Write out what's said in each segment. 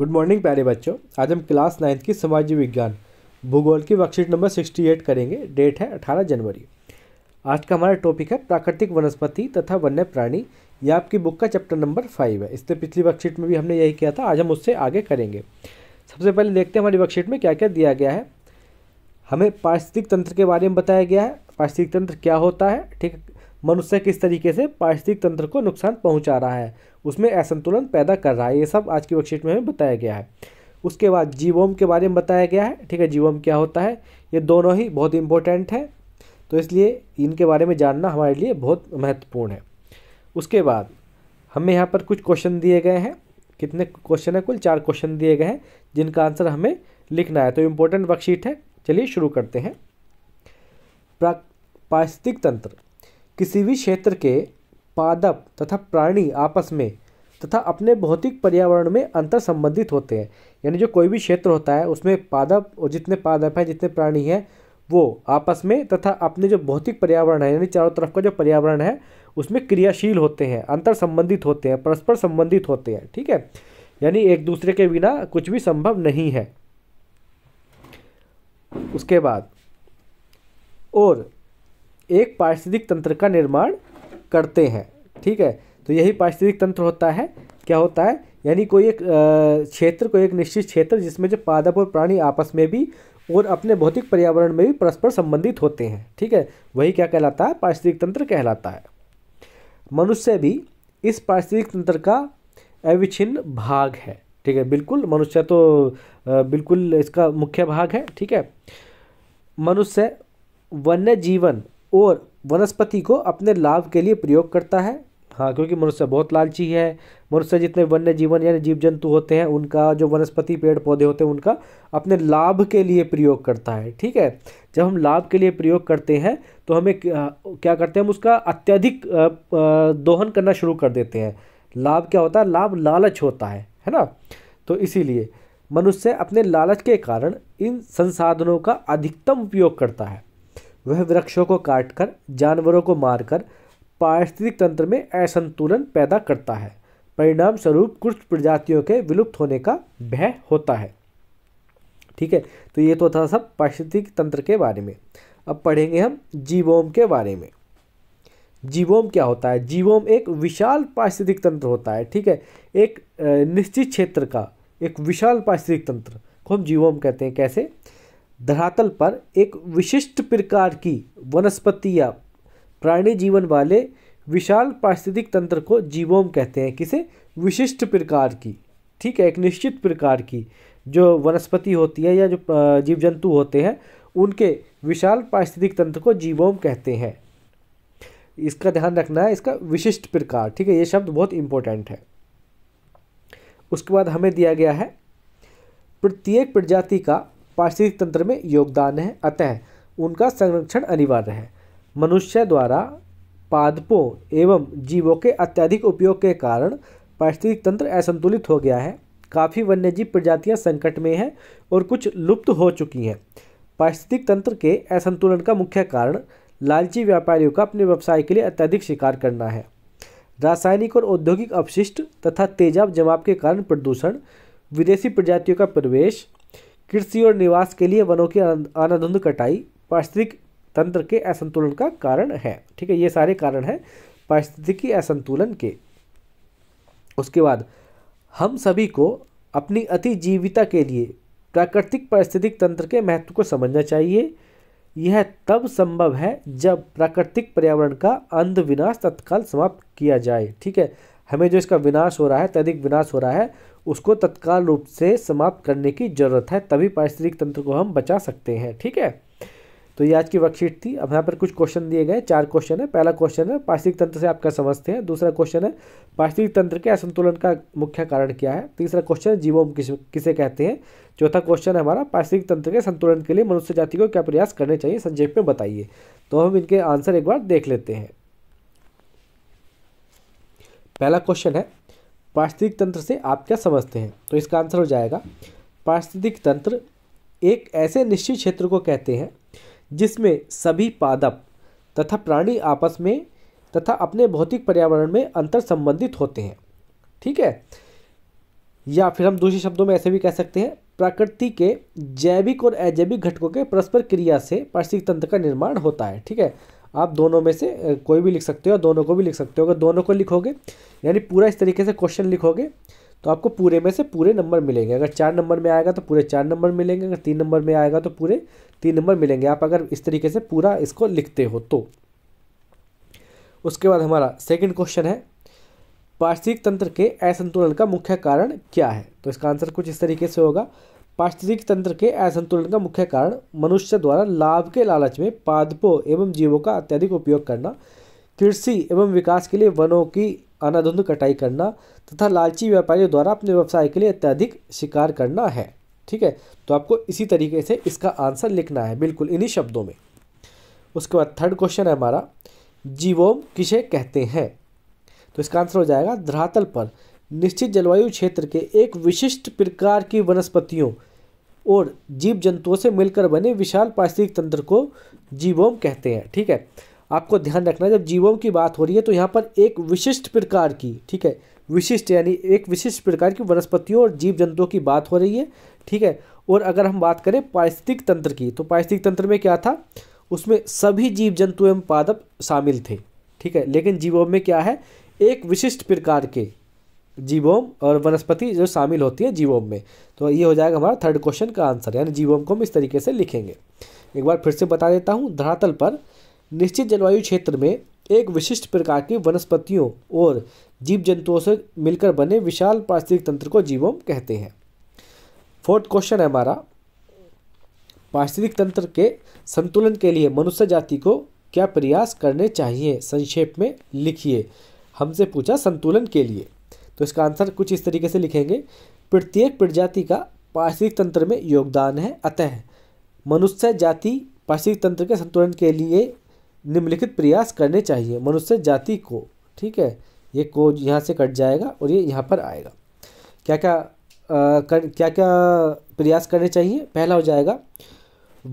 good morning प्यारे बच्चों आज हम क्लास नाइन्थ की समाज विज्ञान भूगोल की वर्कशीट नंबर सिक्सटी एट करेंगे डेट है अठारह जनवरी आज का हमारा टॉपिक है प्राकृतिक वनस्पति तथा वन्य प्राणी यह आपकी बुक का चैप्टर नंबर फाइव है इससे पिछली वर्कशीट में भी हमने यही किया था आज हम उससे आगे करेंगे सबसे पहले देखते हैं हमारी वर्कशीट में क्या क्या दिया गया है हमें पारिस्थितिक तंत्र के बारे में बताया गया है पारिस्थितिक तंत्र क्या होता है ठीक मनुष्य किस तरीके से पारिस्थितिक तंत्र को नुकसान पहुंचा रहा है उसमें असंतुलन पैदा कर रहा है ये सब आज की वर्कशीट में हमें बताया गया है उसके बाद जीवोम के बारे में बताया गया है ठीक है जीवोम क्या होता है ये दोनों ही बहुत इंपॉर्टेंट है तो इसलिए इनके बारे में जानना हमारे लिए बहुत महत्वपूर्ण है उसके बाद हमें यहाँ पर कुछ क्वेश्चन दिए गए हैं कितने क्वेश्चन है कुल चार क्वेश्चन दिए गए हैं जिनका आंसर हमें लिखना है तो इम्पोर्टेंट वर्कशीट है चलिए शुरू करते हैं पारिस्थितिक तंत्र किसी भी क्षेत्र के पादप तथा प्राणी आपस में तथा अपने भौतिक पर्यावरण में अंतर संबंधित होते हैं यानी जो कोई भी क्षेत्र होता है उसमें पादप और जितने पादप हैं जितने प्राणी हैं वो आपस में तथा अपने जो भौतिक पर्यावरण है यानी चारों तरफ का जो पर्यावरण है उसमें क्रियाशील होते हैं अंतर संबंधित होते हैं परस्पर संबंधित होते हैं ठीक है यानी एक दूसरे के बिना कुछ भी संभव नहीं है उसके बाद और एक पारिस्थितिक तंत्र का निर्माण करते हैं ठीक है तो यही पारिस्थितिक तंत्र होता है क्या होता है यानी कोई एक क्षेत्र कोई एक निश्चित क्षेत्र जिसमें जो पादप और प्राणी आपस में भी और अपने भौतिक पर्यावरण में भी परस्पर संबंधित होते हैं ठीक है वही क्या कहलाता है पारिस्थितिक तंत्र कहलाता है मनुष्य भी इस पारिस्थितिक तंत्र का अविच्छिन्न भाग है ठीक है बिल्कुल मनुष्य तो बिल्कुल इसका मुख्य भाग है ठीक है मनुष्य वन्य जीवन और वनस्पति को अपने लाभ के लिए प्रयोग करता है हाँ क्योंकि मनुष्य बहुत लालची है मनुष्य जितने वन्य जीवन यानी जीव जंतु होते हैं उनका जो वनस्पति पेड़ पौधे होते हैं उनका अपने लाभ के लिए प्रयोग करता है ठीक है जब हम लाभ के लिए प्रयोग करते हैं तो हमें क्या करते हैं हम उसका अत्यधिक दोहन करना शुरू कर देते हैं लाभ क्या होता है लाभ लालच होता है है ना तो इसीलिए मनुष्य अपने लालच के कारण इन संसाधनों का अधिकतम उपयोग करता है वह वृक्षों को काटकर जानवरों को मारकर पारिस्थितिक तंत्र में असंतुलन पैदा करता है परिणाम स्वरूप कुछ प्रजातियों के विलुप्त होने का भय होता है ठीक है तो ये तो था सब पारिस्थितिक तंत्र के बारे में अब पढ़ेंगे हम जीवोम के बारे में जीवोम क्या होता है जीवोम एक विशाल पारिस्थितिक तंत्र होता है ठीक है एक निश्चित क्षेत्र का एक विशाल पारिस्थितिक तंत्र को हम जीवोम कहते हैं कैसे धरातल पर एक विशिष्ट प्रकार की वनस्पति या प्राणी जीवन वाले विशाल पारिस्थितिक तंत्र को जीवोम कहते हैं किसे विशिष्ट प्रकार की ठीक है एक निश्चित प्रकार की जो वनस्पति होती है या जो जीव जंतु होते हैं उनके विशाल पारिस्थितिक तंत्र को जीवोम कहते हैं इसका ध्यान रखना है इसका विशिष्ट प्रकार ठीक है ये शब्द बहुत इंपॉर्टेंट है उसके बाद हमें दिया गया है प्रत्येक प्रजाति का पारिस्थितिक तंत्र में योगदान है अतः उनका संरक्षण अनिवार्य है मनुष्य द्वारा पादपों एवं जीवों के अत्यधिक उपयोग के कारण पारिस्थितिक तंत्र असंतुलित हो गया है काफ़ी वन्यजीव प्रजातियां संकट में हैं और कुछ लुप्त हो चुकी हैं पारिस्थितिक तंत्र के असंतुलन का मुख्य कारण लालची व्यापारियों का अपने व्यवसाय के लिए अत्यधिक शिकार करना है रासायनिक और औद्योगिक अपशिष्ट तथा तेजाब जमाव के कारण प्रदूषण विदेशी प्रजातियों का प्रवेश कृषि और निवास के लिए वनों की आनंद कटाई पारिस्थितिक तंत्र के असंतुलन का कारण है ठीक है ये सारे कारण हैं पारिस्थितिकी असंतुलन के उसके बाद हम सभी को अपनी अतिजीविता के लिए प्राकृतिक पारिस्थितिक तंत्र के महत्व को समझना चाहिए यह तब संभव है जब प्राकृतिक पर्यावरण का अंध विनाश तत्काल समाप्त किया जाए ठीक है हमें जो इसका विनाश हो रहा है अत्यधिक विनाश हो रहा है उसको तत्काल रूप से समाप्त करने की जरूरत है तभी पारिस्थितिक तंत्र को हम बचा सकते हैं ठीक है तो ये आज की वर्कशीट थी अब यहाँ पर कुछ क्वेश्चन दिए गए चार क्वेश्चन है पहला क्वेश्चन है पार्श्विक तंत्र से आप क्या समझते हैं दूसरा क्वेश्चन है पार्श्विक तंत्र के असंतुलन का मुख्य कारण क्या है तीसरा क्वेश्चन है जीवोम किस किसे कहते हैं चौथा क्वेश्चन है हमारा पार्श्विक तंत्र के संतुलन के लिए मनुष्य जाति को क्या प्रयास करने चाहिए संक्षेप में बताइए तो हम इनके आंसर एक बार देख लेते हैं पहला क्वेश्चन है पार्श्विक तंत्र से आप क्या समझते हैं तो इसका आंसर हो जाएगा पार्श्विक तंत्र एक ऐसे निश्चित क्षेत्र को कहते हैं जिसमें सभी पादप तथा प्राणी आपस में तथा अपने भौतिक पर्यावरण में अंतर संबंधित होते हैं ठीक है या फिर हम दूसरे शब्दों में ऐसे भी कह सकते हैं प्रकृति के जैविक और अजैविक घटकों के परस्पर क्रिया से पार्षिक तंत्र का निर्माण होता है ठीक है आप दोनों में से कोई भी लिख सकते हो दोनों को भी लिख सकते हो अगर दोनों को लिखोगे यानी पूरा इस तरीके से क्वेश्चन लिखोगे तो आपको पूरे में से पूरे नंबर मिलेंगे अगर चार नंबर में आएगा तो पूरे चार नंबर मिलेंगे अगर तीन नंबर में आएगा तो पूरे तीन नंबर मिलेंगे आप अगर इस तरीके से पूरा इसको लिखते हो तो उसके बाद हमारा सेकंड क्वेश्चन है पार्श्विक तंत्र के असंतुलन का मुख्य कारण क्या है तो इसका आंसर कुछ इस तरीके से होगा पार्श्विक तंत्र के असंतुलन का मुख्य कारण मनुष्य द्वारा लाभ के लालच में पादपों एवं जीवों का अत्यधिक उपयोग करना कृषि एवं विकास के लिए वनों की अनाधुंध कटाई करना तथा लालची व्यापारियों द्वारा अपने व्यवसाय के लिए अत्यधिक शिकार करना है ठीक है तो आपको इसी तरीके से इसका आंसर लिखना है बिल्कुल इन्हीं शब्दों में उसके बाद थर्ड क्वेश्चन है हमारा जीवोम किसे कहते हैं तो इसका आंसर हो जाएगा धरातल पर निश्चित जलवायु क्षेत्र के एक विशिष्ट प्रकार की वनस्पतियों और जीव जंतुओं से मिलकर बने विशाल पारिस्थितिक तंत्र को जीवोम कहते हैं ठीक है आपको ध्यान रखना है जब जीवों की बात हो रही है तो यहाँ पर एक विशिष्ट प्रकार की ठीक है विशिष्ट यानी एक विशिष्ट प्रकार की वनस्पतियों और जीव जंतुओं की बात हो रही है ठीक है और अगर हम बात करें पारिस्थितिक तंत्र की तो पारिस्थितिक तंत्र में क्या था उसमें सभी जीव जंतु एवं पादप शामिल थे ठीक है लेकिन जीवों में क्या है एक विशिष्ट प्रकार के जीवोम और वनस्पति जो शामिल होती है जीवोम में तो ये हो जाएगा हमारा थर्ड क्वेश्चन का आंसर यानी जीवोम को हम इस तरीके से लिखेंगे एक बार फिर से बता देता हूँ धरातल पर निश्चित जलवायु क्षेत्र में एक विशिष्ट प्रकार की वनस्पतियों और जीव जंतुओं से मिलकर बने विशाल पारिस्थितिक तंत्र को जीवोम कहते हैं फोर्थ क्वेश्चन है हमारा पारिस्थितिक तंत्र के संतुलन के लिए मनुष्य जाति को क्या प्रयास करने चाहिए संक्षेप में लिखिए हमसे पूछा संतुलन के लिए तो इसका आंसर कुछ इस तरीके से लिखेंगे प्रत्येक प्रजाति का पारिस्थितिक तंत्र में योगदान है अतः मनुष्य जाति पारिस्थितिक तंत्र के संतुलन के लिए निम्नलिखित प्रयास करने चाहिए मनुष्य जाति को ठीक है ये को यहाँ से कट जाएगा और ये यहाँ पर आएगा क्या क्या आ, कर, क्या क्या प्रयास करने चाहिए पहला हो जाएगा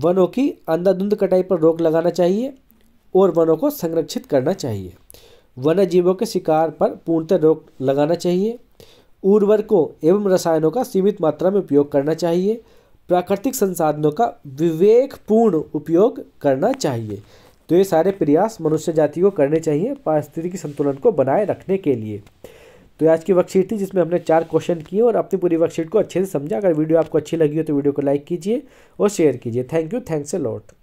वनों की अंधाधुंध कटाई पर रोक लगाना चाहिए और वनों को संरक्षित करना चाहिए वन्य जीवों के शिकार पर पूर्णतः रोक लगाना चाहिए उर्वरकों एवं रसायनों का सीमित मात्रा में उपयोग करना चाहिए प्राकृतिक संसाधनों का विवेकपूर्ण उपयोग करना चाहिए तो ये सारे प्रयास मनुष्य जाति को करने चाहिए पारिस्थितिक संतुलन को बनाए रखने के लिए तो आज की वर्कशीट थी जिसमें हमने चार क्वेश्चन किए और अपनी पूरी वर्कशीट को अच्छे से समझा अगर वीडियो आपको अच्छी लगी हो तो वीडियो को लाइक कीजिए और शेयर कीजिए thank you thanks a lot